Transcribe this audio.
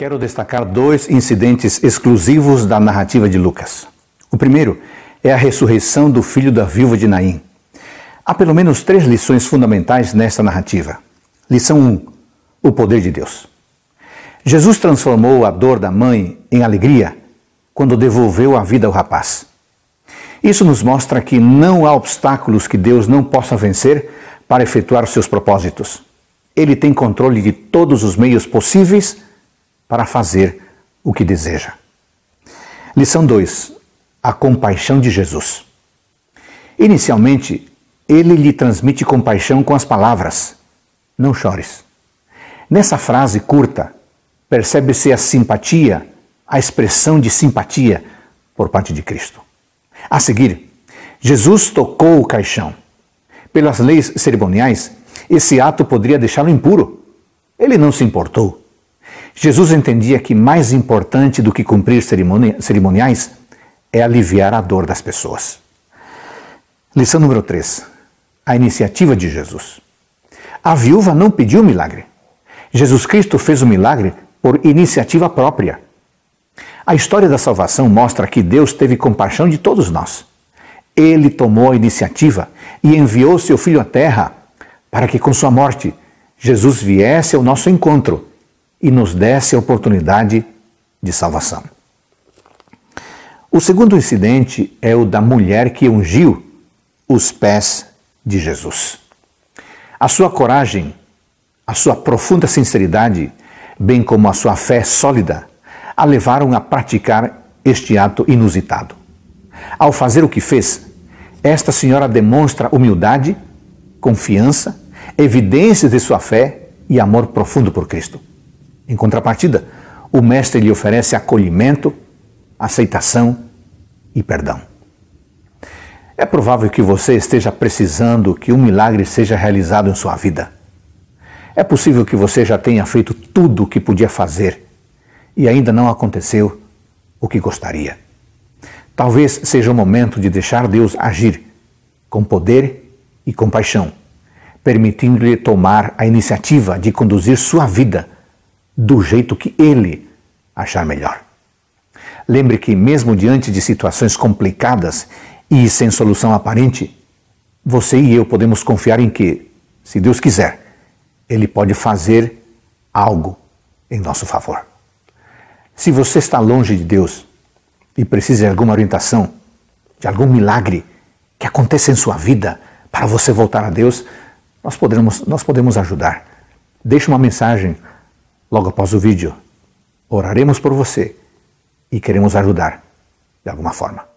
Quero destacar dois incidentes exclusivos da narrativa de Lucas. O primeiro é a ressurreição do filho da viúva de Naim. Há pelo menos três lições fundamentais nesta narrativa. Lição 1: um, o poder de Deus. Jesus transformou a dor da mãe em alegria quando devolveu a vida ao rapaz. Isso nos mostra que não há obstáculos que Deus não possa vencer para efetuar os seus propósitos. Ele tem controle de todos os meios possíveis para fazer o que deseja. Lição 2: A compaixão de Jesus. Inicialmente, ele lhe transmite compaixão com as palavras: Não chores. Nessa frase curta, percebe-se a simpatia, a expressão de simpatia por parte de Cristo. A seguir, Jesus tocou o caixão. Pelas leis cerimoniais, esse ato poderia deixá-lo impuro. Ele não se importou. Jesus entendia que mais importante do que cumprir cerimoniais é aliviar a dor das pessoas. Lição número 3. A iniciativa de Jesus. A viúva não pediu milagre. Jesus Cristo fez o milagre por iniciativa própria. A história da salvação mostra que Deus teve compaixão de todos nós. Ele tomou a iniciativa e enviou seu filho à terra para que, com sua morte, Jesus viesse ao nosso encontro e nos desse a oportunidade de salvação. O segundo incidente é o da mulher que ungiu os pés de Jesus. A sua coragem, a sua profunda sinceridade, bem como a sua fé sólida, a levaram a praticar este ato inusitado. Ao fazer o que fez, esta senhora demonstra humildade, confiança, evidências de sua fé e amor profundo por Cristo. Em contrapartida, o mestre lhe oferece acolhimento, aceitação e perdão. É provável que você esteja precisando que um milagre seja realizado em sua vida. É possível que você já tenha feito tudo o que podia fazer e ainda não aconteceu o que gostaria. Talvez seja o momento de deixar Deus agir com poder e compaixão, permitindo-lhe tomar a iniciativa de conduzir sua vida do jeito que ele achar melhor. Lembre que, mesmo diante de situações complicadas e sem solução aparente, você e eu podemos confiar em que, se Deus quiser, Ele pode fazer algo em nosso favor. Se você está longe de Deus e precisa de alguma orientação, de algum milagre que aconteça em sua vida para você voltar a Deus, nós podemos, nós podemos ajudar. Deixe uma mensagem logo após o vídeo. Oraremos por você e queremos ajudar de alguma forma.